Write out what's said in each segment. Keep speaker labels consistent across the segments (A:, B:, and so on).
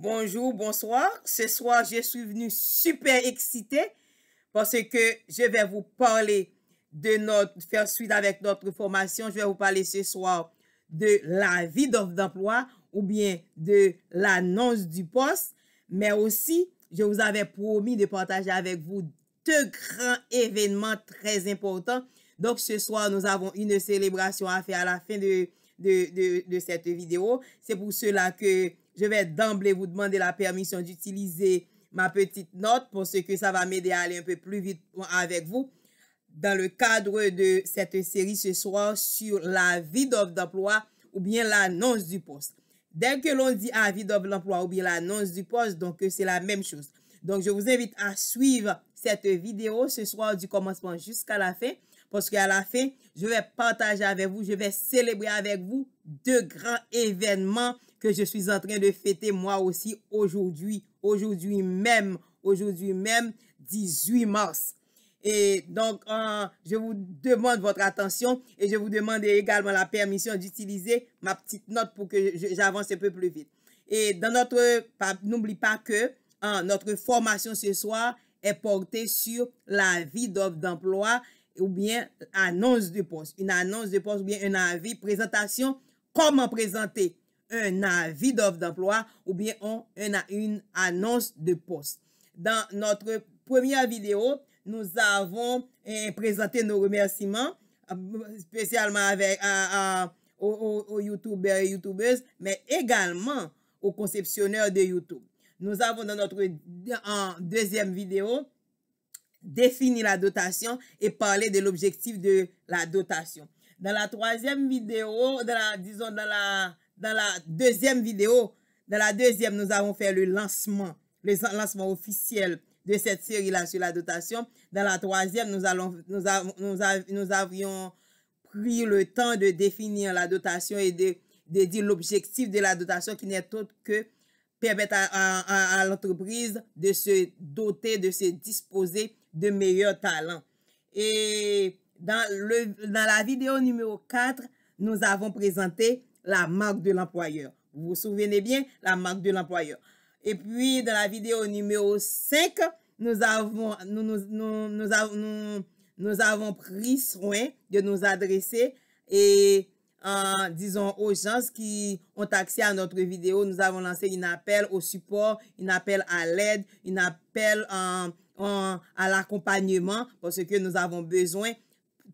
A: Bonjour, bonsoir. Ce soir, je suis venue super excitée parce que je vais vous parler de notre, faire suite avec notre formation, je vais vous parler ce soir de la vie d'offre d'emploi ou bien de l'annonce du poste, mais aussi, je vous avais promis de partager avec vous deux grands événements très importants. Donc, ce soir, nous avons une célébration à faire à la fin de, de, de cette vidéo. C'est pour cela que je vais d'emblée vous demander la permission d'utiliser ma petite note pour ce que ça va m'aider à aller un peu plus vite avec vous dans le cadre de cette série ce soir sur la vie d'offre d'emploi ou bien l'annonce du poste. Dès que l'on dit avis d'offre d'emploi ou bien l'annonce du poste, donc euh, c'est la même chose. Donc je vous invite à suivre cette vidéo ce soir du commencement jusqu'à la fin parce qu'à la fin, je vais partager avec vous, je vais célébrer avec vous deux grands événements que je suis en train de fêter moi aussi aujourd'hui, aujourd'hui même, aujourd'hui même, 18 mars. Et donc, euh, je vous demande votre attention et je vous demande également la permission d'utiliser ma petite note pour que j'avance un peu plus vite. Et dans notre, n'oublie pas que euh, notre formation ce soir est portée sur l'avis d'offre d'emploi ou bien annonce de poste, une annonce de poste ou bien un avis, présentation, comment présenter un avis d'offre d'emploi ou bien on, une annonce de poste. Dans notre première vidéo, nous avons eh, présenté nos remerciements, euh, spécialement avec, aux, YouTubeurs et YouTubeuses, mais également aux conceptionneurs de YouTube. Nous avons dans notre en deuxième vidéo défini la dotation et parlé de l'objectif de la dotation. Dans la troisième vidéo, dans la, disons dans la dans la deuxième vidéo, dans la deuxième, nous avons fait le lancement, le lancement officiel de cette série-là sur la dotation. Dans la troisième, nous, allons, nous, nous, avions pris le temps de définir la dotation et de, dire l'objectif de la dotation qui n'est autre que permettre à, l'entreprise de se doter, de se disposer de meilleurs talents. Et dans, le, dans la vidéo numéro 4, nous avons présenté la marque de l'employeur. Vous vous souvenez bien, la marque de l'employeur. Et puis, dans la vidéo numéro 5, nous avons, nous, nous, nous avons pris soin de nous adresser et euh, disons aux gens qui ont accès à notre vidéo, nous avons lancé un appel au support, un appel à l'aide, un appel euh, à l'accompagnement parce que nous avons besoin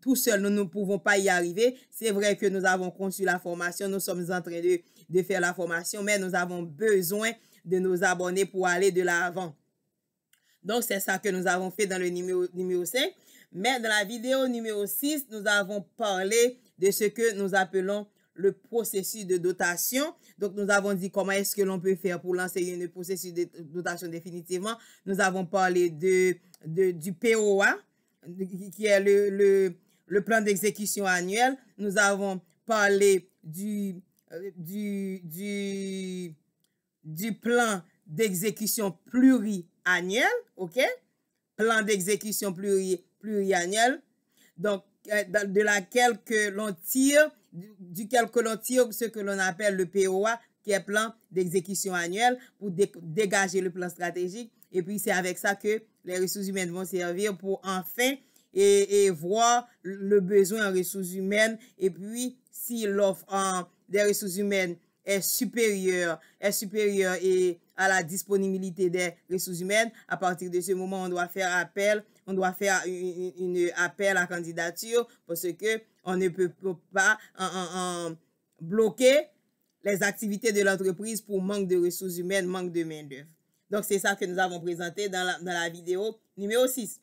A: tout seul, nous ne pouvons pas y arriver. C'est vrai que nous avons conçu la formation, nous sommes en train de, faire la formation, mais nous avons besoin de nos abonnés pour aller de l'avant. Donc, c'est ça que nous avons fait dans le numéro, numéro 5. Mais dans la vidéo numéro 6, nous avons parlé de ce que nous appelons le processus de dotation. Donc, nous avons dit comment est-ce que l'on peut faire pour lancer le processus de dotation définitivement. Nous avons parlé du POA, qui est le, le plan d'exécution annuel. Nous avons parlé euh, du, du, du, plan d'exécution pluriannuel, OK? Plan d'exécution pluriannuel, donc euh, de laquelle que l'on tire, duquel que l'on tire ce que l'on appelle le POA, qui est plan d'exécution annuel pour dégager le plan stratégique. Et puis, c'est avec ça que les ressources humaines vont servir pour enfin et, voir le besoin en ressources humaines. Et puis, si l'offre en des ressources humaines est supérieure, est supérieure et à la disponibilité des ressources humaines, à partir de ce moment, on doit faire appel, on doit faire une, appel à candidature parce que on ne peut pas en, bloquer les activités de l'entreprise pour manque de ressources humaines, manque de main-d'œuvre. Donc, c'est ça que nous avons présenté dans dans la vidéo numéro 6.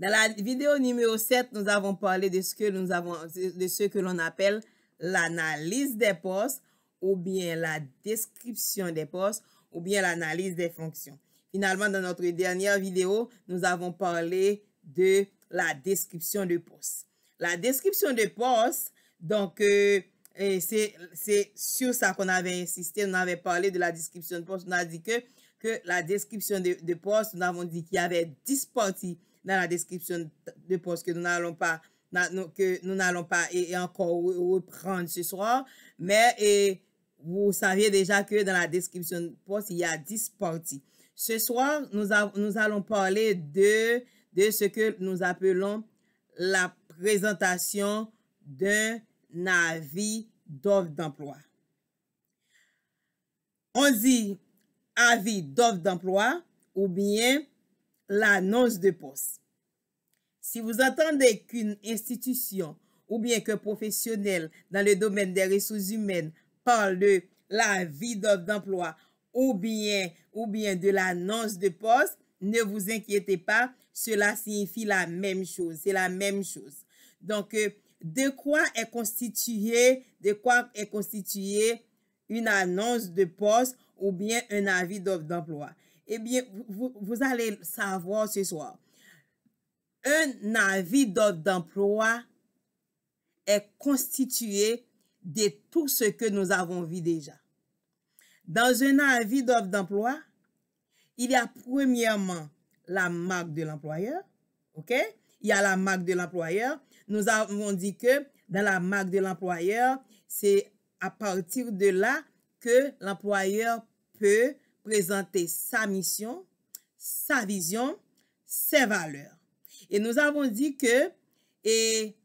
A: Dans la vidéo numéro 7, nous avons parlé de ce que nous avons, de ce que l'on appelle l'analyse des postes ou bien la description des postes ou bien l'analyse des fonctions. Finalement, dans notre dernière vidéo, nous avons parlé de la description de poste. La description de poste, donc, euh, c'est sur ça qu'on avait insisté, on avait parlé de la description de poste, on a dit que, que la description de, de poste, nous avons dit qu'il y avait 10 parties nan la deskripsyon de post ke nou nan alon pa e ankon reprand se swa. Me, e, wou savye deja ke nan la deskripsyon de post, y a 10 parti. Se swa, nou alon pale de se ke nou apelon la prezentasyon de nan avi dof d'emploi. On zi avi dof d'emploi ou bien l'annonce de poste. Si vous attendez qu'une institution ou bien que professionnel dans le domaine des ressources humaines parle de la vie d'offre d'emploi ou bien, ou bien de l'annonce de poste, ne vous inquiétez pas, cela signifie la même chose, c'est la même chose. Donc, euh, de quoi est constituée, de quoi est constituée une annonce de poste ou bien un avis d'offre d'emploi? eh bien, vous, allez savoir ce soir. Un avis d'offre d'emploi est constitué de tout ce que nous avons vu déjà. Dans un avis d'offre d'emploi, il y a premièrement la marque de l'employeur. OK? Il y a la marque de l'employeur. Nous avons dit que dans la marque de l'employeur, c'est à partir de là que l'employeur peut présenter sa mission, sa vision, ses valeurs. Et nous avons dit que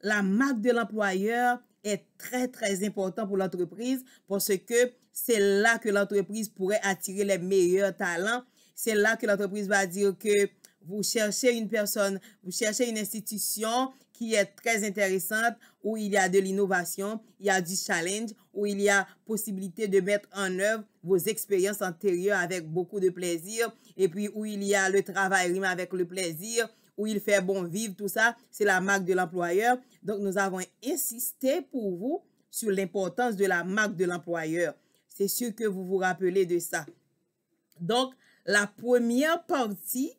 A: la marque de l'employeur est très, très importante pour l'entreprise parce que c'est là que l'entreprise pourrait attirer les meilleurs talents. C'est là que l'entreprise va dire que vous cherchez une personne, vous cherchez une institution qui est très intéressante, où il y a de l'innovation, il y a du challenge, où il y a possibilité de mettre en œuvre vos expériences antérieures avec beaucoup de plaisir, et puis où il y a le travail avec le plaisir, où il fait bon vivre, tout ça, c'est la marque de l'employeur. Donc, nous avons insisté pour vous sur l'importance de la marque de l'employeur. C'est sûr que vous vous rappelez de ça. Donc, la première partie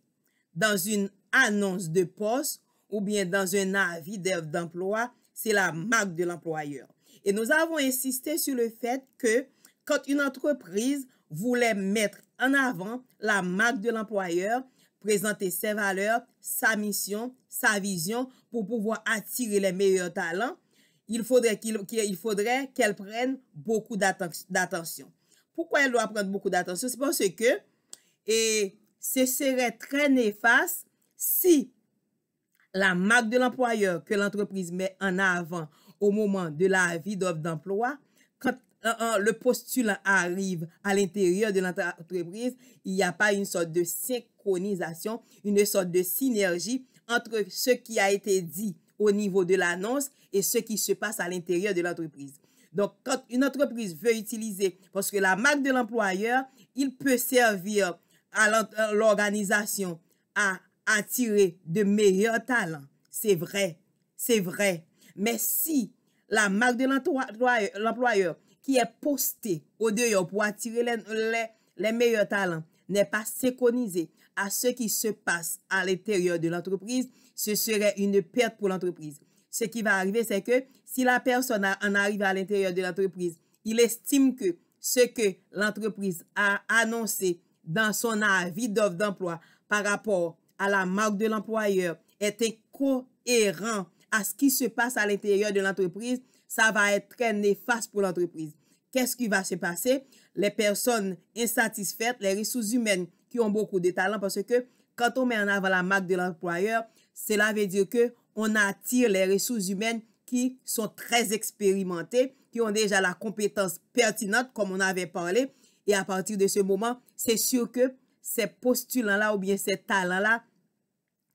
A: dans une annonce de poste ou bien dans un avis d'emploi, c'est la marque de l'employeur. Et nous avons insisté sur le fait que quand une entreprise voulait mettre en avant la marque de l'employeur, présenter ses valeurs, sa mission, sa vision pour pouvoir attirer les meilleurs talents, il faudrait qu'elle prenne beaucoup d'attention. Pourquoi elle doit prendre beaucoup d'attention? C'est parce que et ce serait très néfaste si la marque de l'employeur que l'entreprise met en avant au moment de la vie d'offre d'emploi, quand euh, euh, le postulant arrive à l'intérieur de l'entreprise, il n'y a pas une sorte de synchronisation, une sorte de synergie entre ce qui a été dit au niveau de l'annonce et ce qui se passe à l'intérieur de l'entreprise. Donc, quand une entreprise veut utiliser, parce que la marque de l'employeur, il peut servir à euh, l'organisation à attirer de meilleurs talents. C'est vrai, c'est vrai. Mais si la marque de l'employeur qui est postée au dehors pour attirer les, meilleurs talents n'est pas séconisée à ce qui se passe à l'intérieur de l'entreprise, ce serait une perte pour l'entreprise. Ce qui va arriver, c'est que si la personne en arrive à l'intérieur de l'entreprise, il estime que ce que l'entreprise a annoncé dans son avis d'offre d'emploi par rapport à la marque de l'employeur est cohérent à ce qui se passe à l'intérieur de l'entreprise, ça va être très néfaste pour l'entreprise. Qu'est-ce qui va se passer? Les personnes insatisfaites, les ressources humaines qui ont beaucoup de talent parce que quand on met en avant la marque de l'employeur, cela veut dire que on attire les ressources humaines qui sont très expérimentées, qui ont déjà la compétence pertinente comme on avait parlé et à partir de ce moment, c'est sûr que ces postulants là ou bien ces talents là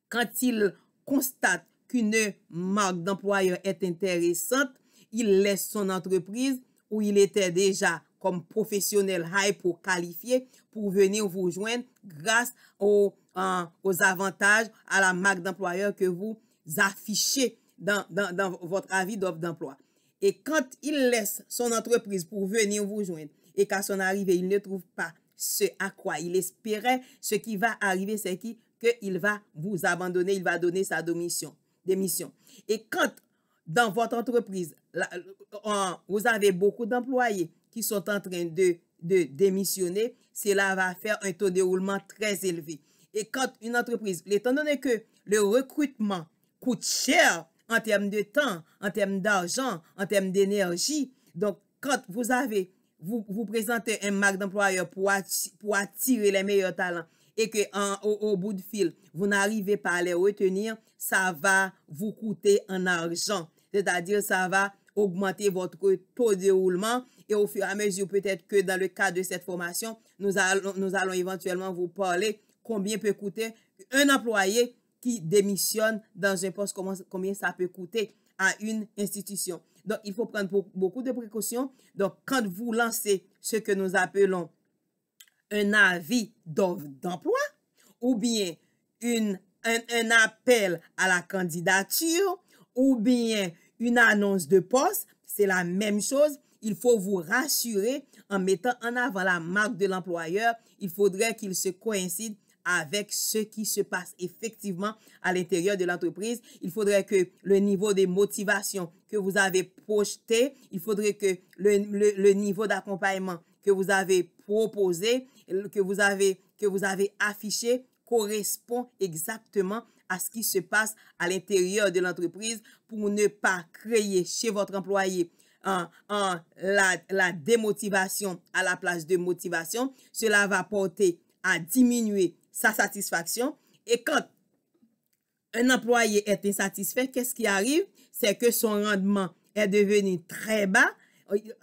A: quand ils constatent qu'une marque d'employeur est intéressante, il laisse son entreprise où il était déjà comme professionnel high pour qualifier, pour venir vous joindre grâce aux, hein, aux avantages à la marque d'employeur que vous affichez dans, votre avis d'offre d'emploi. Et quand il laisse son entreprise pour venir vous joindre et qu'à son arrivée, il ne trouve pas ce à quoi il espérait, ce qui va arriver, c'est qu'il va vous abandonner, il va donner sa démission d'émission. Et quand dans votre entreprise, euh, vous avez beaucoup d'employés qui sont en train de, démissionner, cela va faire un taux de roulement très élevé. Et quand une entreprise, étant donné que le recrutement coûte cher en termes de temps, en termes d'argent, en termes d'énergie, donc quand vous avez, vous, vous présentez un marque d'employeur pour attirer les meilleurs talents, et que au, bout de fil, vous n'arrivez pas à les retenir, ça va vous coûter en argent. C'est-à-dire, ça va augmenter votre taux de roulement et au fur et à mesure, peut-être que dans le cadre de cette formation, nous allons, éventuellement vous parler combien peut coûter un employé qui démissionne dans un poste, combien ça peut coûter à une institution. Donc, il faut prendre beaucoup de précautions. Donc, quand vous lancez ce que nous appelons un avis d'offre d'emploi ou bien une, un, appel à la candidature ou bien une annonce de poste, c'est la même chose. Il faut vous rassurer en mettant en avant la marque de l'employeur. Il faudrait qu'il se coïncide avec ce qui se passe effectivement à l'intérieur de l'entreprise. Il faudrait que le niveau de motivation que vous avez projeté, il faudrait que le, niveau d'accompagnement que vous avez proposé, que vous avez, que vous avez affiché, correspond exactement à ce qui se passe à l'intérieur de l'entreprise pour ne pas créer chez votre employé la démotivation à la place de motivation. Cela va porter à diminuer sa satisfaction. Et quand un employé est insatisfait, qu'est-ce qui arrive? C'est que son rendement est devenu très bas.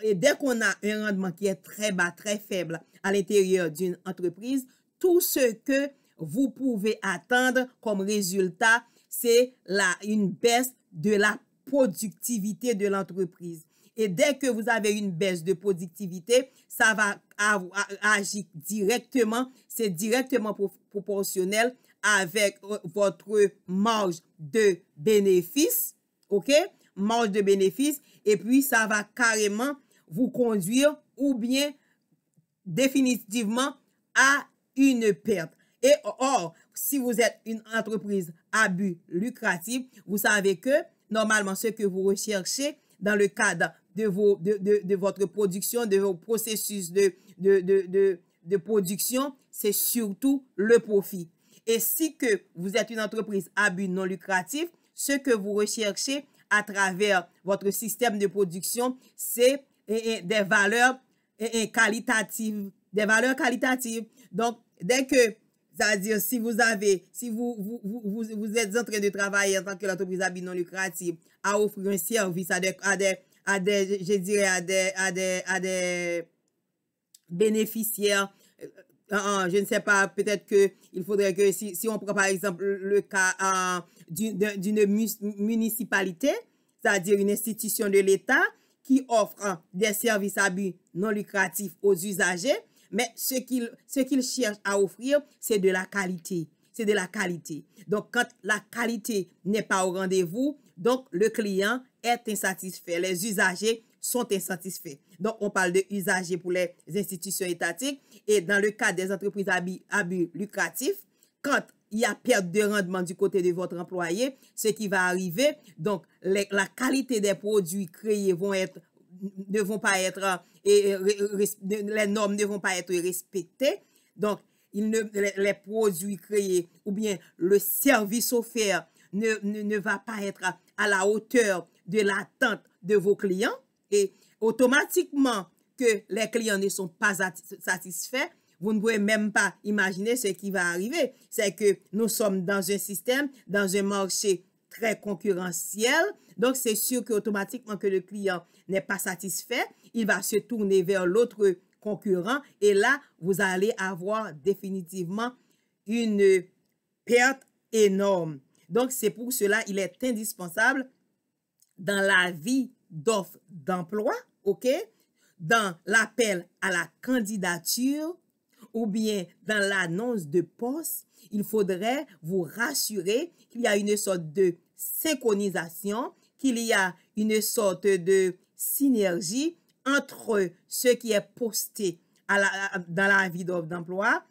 A: Et dès qu'on a un rendement qui est très bas, très faible à l'intérieur d'une entreprise, tout ce que vous pouvez attendre comme résultat, c'est une baisse de la productivité de l'entreprise. Et dès que vous avez une baisse de productivité, ça va agir directement, c'est directement proportionnel avec euh, votre marge de bénéfice, ok? Marge de bénéfice, et puis ça va carrément vous conduire ou bien définitivement à une perte. Et or, si vous êtes une entreprise à but lucratif, vous savez que normalement ce que vous recherchez dans le cadre de, vos, de, de, votre production, de vos processus de, de, production, c'est surtout le profit. Et si que vous êtes une entreprise à but non lucratif, ce que vous recherchez à travers votre système de production, c'est des valeurs qualitatives, des valeurs qualitatives. Donc, dès que, c'est-à-dire si vous avez, si vous, vous, êtes en train de travailler en tant que l'entreprise à but non lucratif, à offrir un service à à des à des, je dirais, à des, à des, à des bénéficiaires. Euh, euh, euh, je ne sais pas, peut-être que il faudrait que si, on prend par exemple le cas d'une municipalité, c'est-à-dire une institution de l'État qui offre hein, des services à but non lucratif aux usagers, mais ce qu'il ce qu'il cherche à offrir, c'est de la qualité. C'est de la qualité. Donc, quand la qualité n'est pas au rendez-vous, donc, le client est insatisfait. Les usagers sont insatisfaits. Donc, on parle de usagers pour les institutions étatiques. Et dans le cas des entreprises à but lucratif, quand il y a perte de rendement du côté de votre employé, ce qui va arriver, donc la qualité des produits créés vont être, ne vont pas être, euh, euh, les normes ne vont pas être respectées. Donc, les, produits créés ou bien le service offert ne, ne, ne va pas être à la hauteur de l'attente de vos clients et automatiquement que les clients ne sont pas satisfaits, vous ne pouvez même pas imaginer ce qui va arriver. C'est que nous sommes dans un système, dans un marché très concurrentiel. Donc, c'est sûr qu'automatiquement que le client n'est pas satisfait, il va se tourner vers l'autre concurrent et là, vous allez avoir définitivement une perte énorme. Donc, c'est pour cela, il est indispensable dans la vie d'offre d'emploi, OK? Dans l'appel à la candidature ou bien dans l'annonce de poste, il faudrait vous rassurer qu'il y a une sorte de synchronisation, qu'il y a une sorte de synergie entre ce qui est posté dans la vie d'offre d'emploi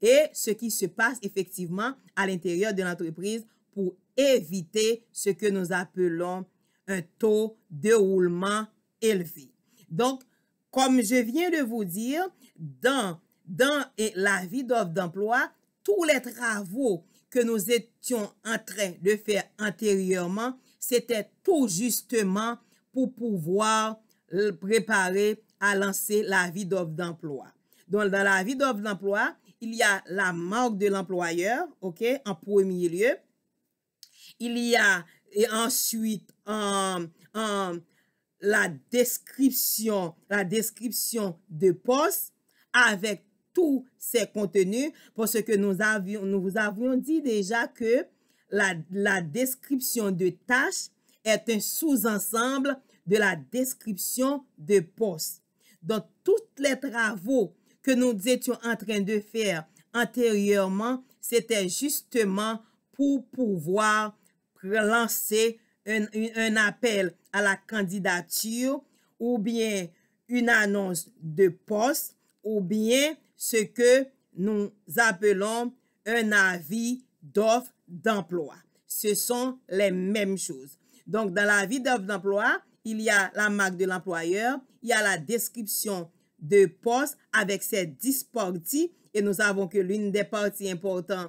A: et ce qui se passe effectivement à l'intérieur de l'entreprise pour éviter ce que nous appelons un taux de roulement élevé. Donc, comme je viens de vous dire, dans, dans la vie d'offre d'emploi, tous les travaux que nous étions en train de faire antérieurement, c'était tout justement pour pouvoir préparer à lancer la vie d'offre d'emploi. Donc, dans la vie d'offre d'emploi, il y a la marque de l'employeur, OK, en premier lieu. Il y a et ensuite la description, la description de poste avec tous ces contenus, parce que nous, avions, nous vous avions dit déjà que la, la description de tâche est un sous-ensemble de la description de poste. Donc, tous les travaux que nous étions en train de faire antérieurement, c'était justement pour pouvoir relanser un apel a la kandidature ou bien un annons de poste ou bien se ke nou apelon un avi d'off d'emploi. Se son le mem chouse. Donk dan la avi d'off d'emploi, il y a la mag de l'employer, il y a la deskripsyon de poste avek se 10 parti e nou savon ke l'un de parti important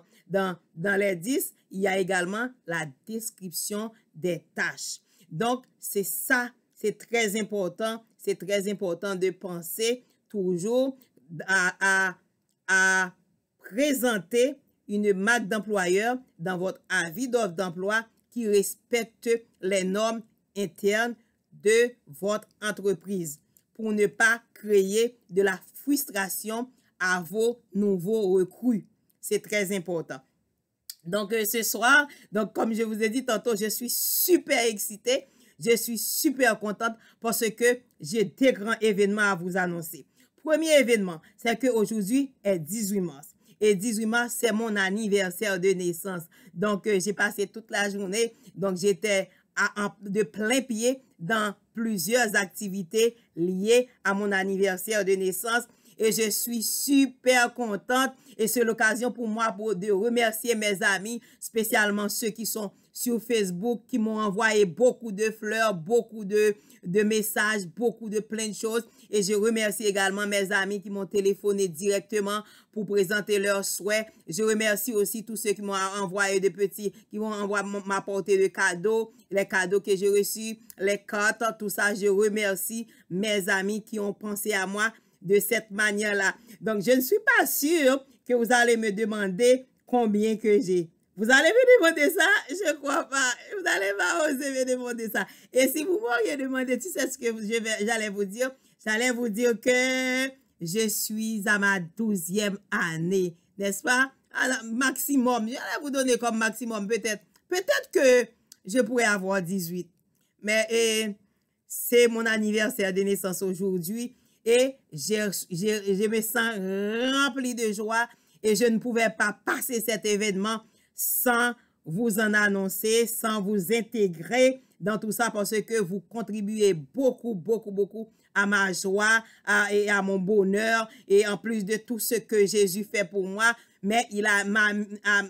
A: Dans, les 10, il y a également la description des tâches. Donc, c'est ça, c'est très important. C'est très important de penser toujours à, à présenter une marque d'employeur dans votre avis d'offre d'emploi qui respecte les normes internes de votre entreprise pour ne pas créer de la frustration à vos nouveaux recrues. C'est très important. Donc, euh, ce soir, donc, comme je vous ai dit tantôt, je suis super excitée. Je suis super contente parce que j'ai des grands événements à vous annoncer. Premier événement, c'est qu'aujourd'hui est 18 mars. Et 18 mars, c'est mon anniversaire de naissance. Donc, euh, j'ai passé toute la journée. Donc, j'étais de plein pied dans plusieurs activités liées à mon anniversaire de naissance et je suis super contente et c'est l'occasion pour moi pour de remercier mes amis, spécialement ceux qui sont sur Facebook, qui m'ont envoyé beaucoup de fleurs, beaucoup de, de messages, beaucoup de plein de choses. Et je remercie également mes amis qui m'ont téléphoné directement pour présenter leurs souhaits. Je remercie aussi tous ceux qui m'ont envoyé des petits, qui m'ont envoyé m'apporter des cadeaux, les cadeaux que j'ai reçus, les cartes, tout ça. Je remercie mes amis qui ont pensé à moi de cette manière-là. Donc, je ne suis pas sûre que vous allez me demander combien que j'ai. Vous allez me demander ça? Je ne crois pas. Vous n'allez pas oser me demander ça. Et si vous m'auriez demandé, tu sais ce que j'allais vous dire? J'allais vous dire que je suis à ma douzième année, n'est-ce pas? Alors, maximum, j'allais vous donner comme maximum, peut-être. Peut-être que je pourrais avoir 18. Mais eh, c'est mon anniversaire de naissance aujourd'hui et je, me sens rempli de joie et je ne pouvais pas passer cet événement sans vous en annoncer, sans vous intégrer dans tout ça parce que vous contribuez beaucoup, beaucoup, beaucoup à ma joie et à mon bonheur et en plus de tout ce que Jésus fait pour moi, mais il a,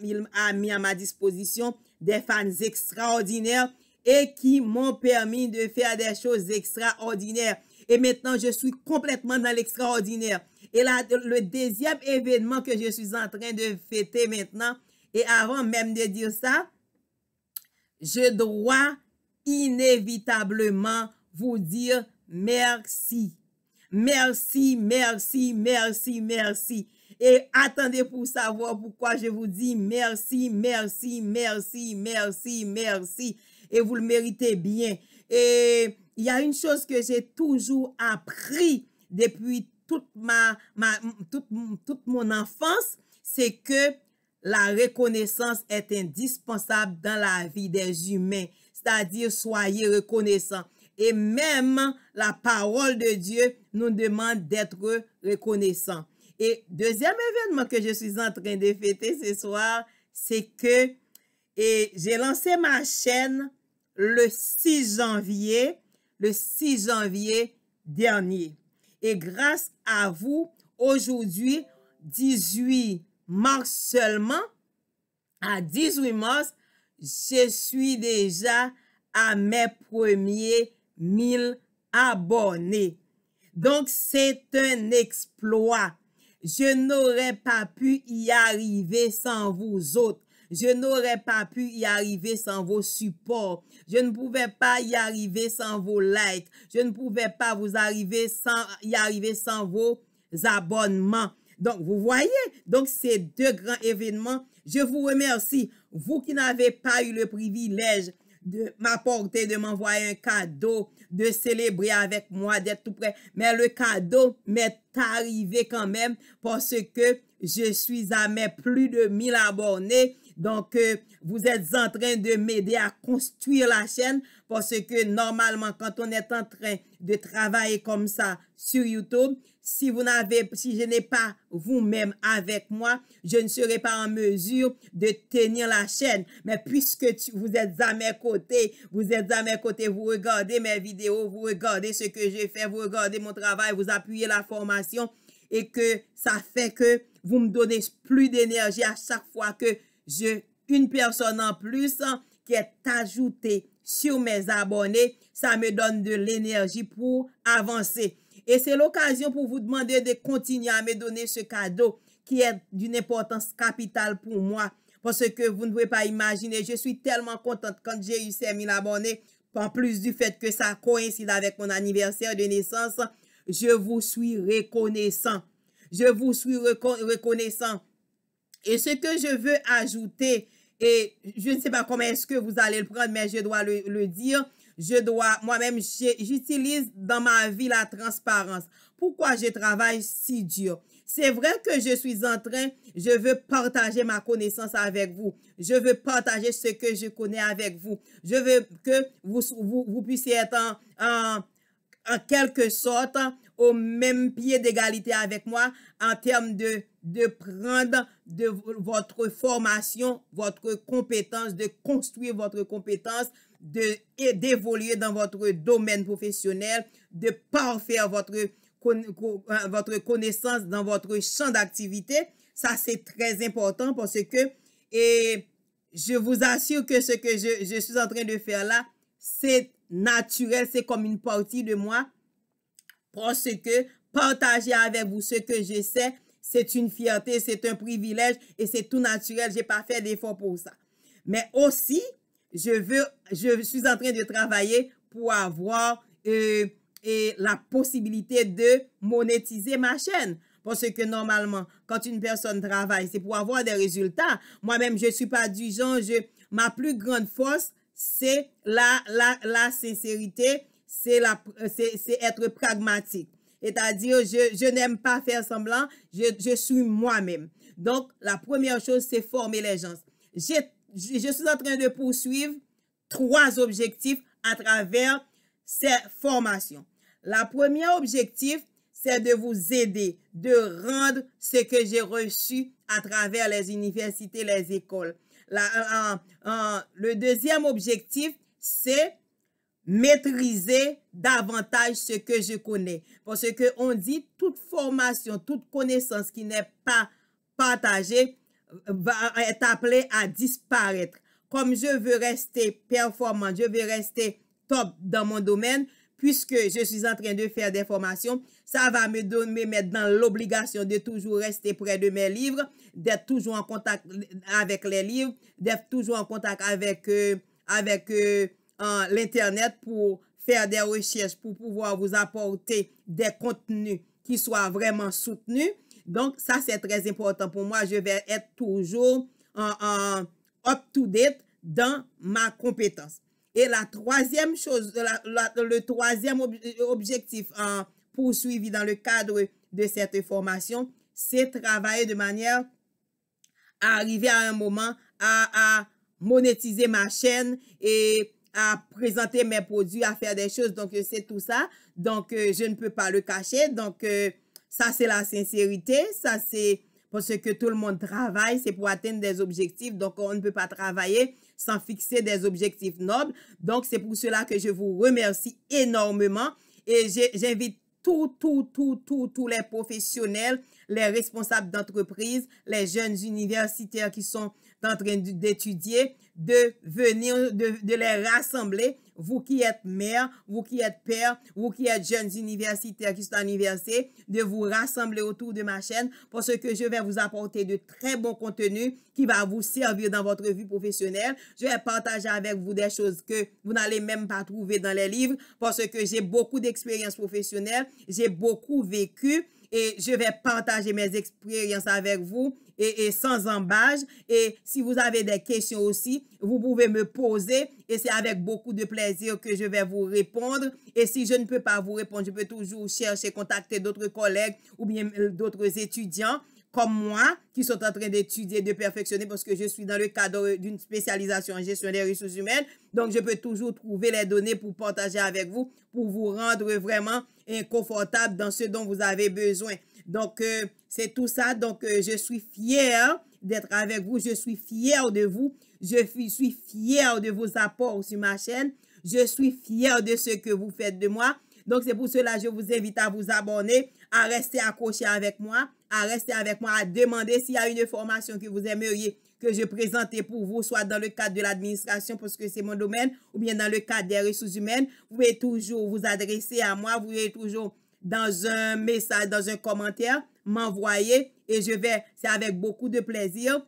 A: il a mis à ma disposition des fans extraordinaires et qui m'ont permis de faire des choses extraordinaires. Et maintenant, je suis complètement dans l'extraordinaire. Et là, le deuxième événement que je suis en train de fêter maintenant, et avant même de dire ça, je dois inévitablement vous dire merci. Merci, merci, merci, merci. Et attendez pour savoir pourquoi je vous dis merci, merci, merci, merci, merci. Et vous le méritez bien. Et il y a une chose que j'ai toujours appris depuis toute, ma, toute, mon enfance, c'est que la reconnaissance est indispensable dans la vie des humains. C'est-à-dire, soyez reconnaissants. Et même la parole de Dieu nous demande d'être reconnaissants. Et deuxième événement que je suis en train de fêter ce soir, c'est que j'ai lancé ma chaîne le 6 janvier le 6 janvier dernier. Et grâce à vous, aujourd'hui, 18 mars seulement, à 18 mars, je suis déjà à mes premiers 1000 abonnés. Donc, c'est un exploit. Je n'aurais pas pu y arriver sans vous autres. Je n'aurais pas pu y arriver sans vos supports. Je ne pouvais pas y arriver sans vos likes. Je ne pouvais pas vous arriver sans, y arriver sans vos abonnements. Donc, vous voyez, donc ces deux grands événements, je vous remercie. Vous qui n'avez pas eu le privilège de m'apporter, de m'envoyer un cadeau, de célébrer avec moi, d'être tout près. Mais le cadeau m'est arrivé quand même parce que je suis à mes plus de 1000 abonnés donc, euh, vous êtes en train de m'aider à construire la chaîne parce que normalement, quand on est en train de travailler comme ça sur YouTube, si vous n'avez, si je n'ai pas vous-même avec moi, je ne serai pas en mesure de tenir la chaîne. Mais puisque vous êtes à mes côtés, vous êtes à mes côtés, vous regardez mes vidéos, vous regardez ce que je fait, vous regardez mon travail, vous appuyez la formation et que ça fait que vous me donnez plus d'énergie à chaque fois que j'ai une personne en plus qui est ajoutée sur mes abonnés. Ça me donne de l'énergie pour avancer. Et c'est l'occasion pour vous demander de continuer à me donner ce cadeau qui est d'une importance capitale pour moi. Parce que vous ne pouvez pas imaginer, je suis tellement contente quand j'ai eu ces 1000 abonnés. En plus du fait que ça coïncide avec mon anniversaire de naissance, je vous suis reconnaissant. Je vous suis reconnaissant et ce que je veux ajouter, et je ne sais pas comment est-ce que vous allez le prendre, mais je dois le, dire, je dois, moi-même, j'utilise dans ma vie la transparence. Pourquoi je travaille si dur? C'est vrai que je suis en train, je veux partager ma connaissance avec vous. Je veux partager ce que je connais avec vous. Je veux que vous, vous, puissiez être en quelque sorte au même pied d'égalité avec moi en termes de de prendre de votre formation, votre compétence, de construire votre compétence, de d'évoluer dans votre domaine professionnel, de parfaire votre euh, votre connaissance dans votre champ d'activité. Ça, c'est très important parce que, et je vous assure que ce que je, je suis en train de faire là, c'est naturel, c'est comme une partie de moi parce que partager avec vous ce que je sais, c'est une fierté, c'est un privilège et c'est tout naturel. Je n'ai pas fait d'effort pour ça. Mais aussi, je veux, je suis en train de travailler pour avoir euh, la possibilité de monétiser ma chaîne. Parce que normalement, quand une personne travaille, c'est pour avoir des résultats. Moi-même, je ne suis pas du genre, ma plus grande force, c'est la, la, la sincérité, c'est être pragmatique. C'est-à-dire, je, n'aime pas faire semblant, je, suis moi-même. Donc, la première chose, c'est former les gens. Je, suis en train de poursuivre trois objectifs à travers ces formations. La première objectif, c'est de vous aider, de rendre ce que j'ai reçu à travers les universités, les écoles. La, le deuxième objectif, c'est maîtriser davantage ce que je connais. Parce que on dit toute formation, toute connaissance qui n'est pas partagée euh, va être appelée à disparaître. Comme je veux rester performant, je veux rester top dans mon domaine, puisque je suis en train de faire des formations, ça va me donner maintenant dans l'obligation de toujours rester près de mes livres, d'être toujours en contact euh, avec les livres, d'être toujours en contact avec eux avec euh, l'Internet pour faire des recherches, pour pouvoir vous apporter des contenus qui soient vraiment soutenus. Donc, ça, c'est très important pour moi. Je vais être toujours en, up-to-date dans ma compétence. Et la troisième chose, le troisième objectif en poursuivi dans le cadre de cette formation, c'est travailler de manière à arriver à un moment à, à monétiser ma chaîne et à présenter mes produits, à faire des choses. Donc, euh, c'est tout ça. Donc, euh, je ne peux pas le cacher. Donc, euh, ça, c'est la sincérité. Ça, c'est parce que tout le monde travaille, c'est pour atteindre des objectifs. Donc, on ne peut pas travailler sans fixer des objectifs nobles. Donc, c'est pour cela que je vous remercie énormément. Et j'invite tous, tous, tous, tous, tous les professionnels, les responsables d'entreprise, les jeunes universitaires qui sont en train d'étudier, de venir, de, les rassembler, vous qui êtes mère, vous qui êtes père, vous qui êtes jeunes universitaires qui sont à de vous rassembler autour de ma chaîne parce que je vais vous apporter de très bons contenus qui va vous servir dans votre vie professionnelle. Je vais partager avec vous des choses que vous n'allez même pas trouver dans les livres parce que j'ai beaucoup d'expérience professionnelle, j'ai beaucoup vécu et je vais partager mes expériences avec vous et, sans embâche. Et si vous avez des questions aussi, vous pouvez me poser et c'est avec beaucoup de plaisir que je vais vous répondre. Et si je ne peux pas vous répondre, je peux toujours chercher, contacter d'autres collègues ou bien euh, d'autres étudiants comme moi, qui sont en train d'étudier, de perfectionner, parce que je suis dans le cadre d'une spécialisation en gestion des ressources humaines. Donc, je peux toujours trouver les données pour partager avec vous, pour vous rendre vraiment inconfortable dans ce dont vous avez besoin. Donc, euh, c'est tout ça. Donc, euh, je suis fière d'être avec vous. Je suis fière de vous. Je suis fière de vos apports sur ma chaîne. Je suis fière de ce que vous faites de moi. Donc, c'est pour cela que je vous invite à vous abonner, à rester accroché avec moi, à rester avec moi, à demander s'il y a une formation que vous aimeriez que je présente pour vous, soit dans le cadre de l'administration, parce que c'est mon domaine, ou bien dans le cadre des ressources humaines. Vous pouvez toujours vous adresser à moi, vous pouvez toujours dans un message, dans un commentaire, m'envoyer et je vais, c'est avec beaucoup de plaisir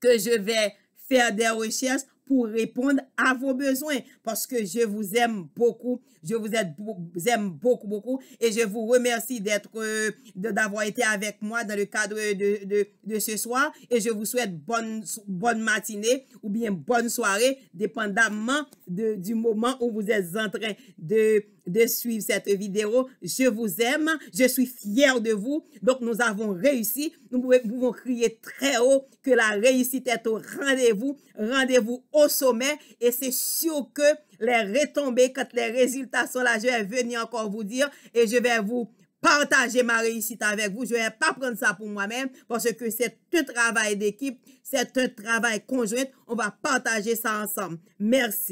A: que je vais faire des recherches pour répondre à vos besoins parce que je vous aime beaucoup. Je vous aime beaucoup, beaucoup et je vous remercie d'être, euh, d'avoir été avec moi dans le cadre de, ce soir et je vous souhaite bonne, bonne matinée ou bien bonne soirée dépendamment du moment où vous êtes en train de de suivre cette vidéo. Je vous aime. Je suis fier de vous. Donc, nous avons réussi. Nous pouvons crier très haut que la réussite est au rendez-vous. Rendez-vous au sommet. Et c'est sûr que les retombées, quand les résultats sont là, je vais venir encore vous dire et je vais vous partager ma réussite avec vous. Je ne vais pas prendre ça pour moi-même parce que c'est un travail d'équipe, c'est un travail conjoint. On va partager ça ensemble. Merci.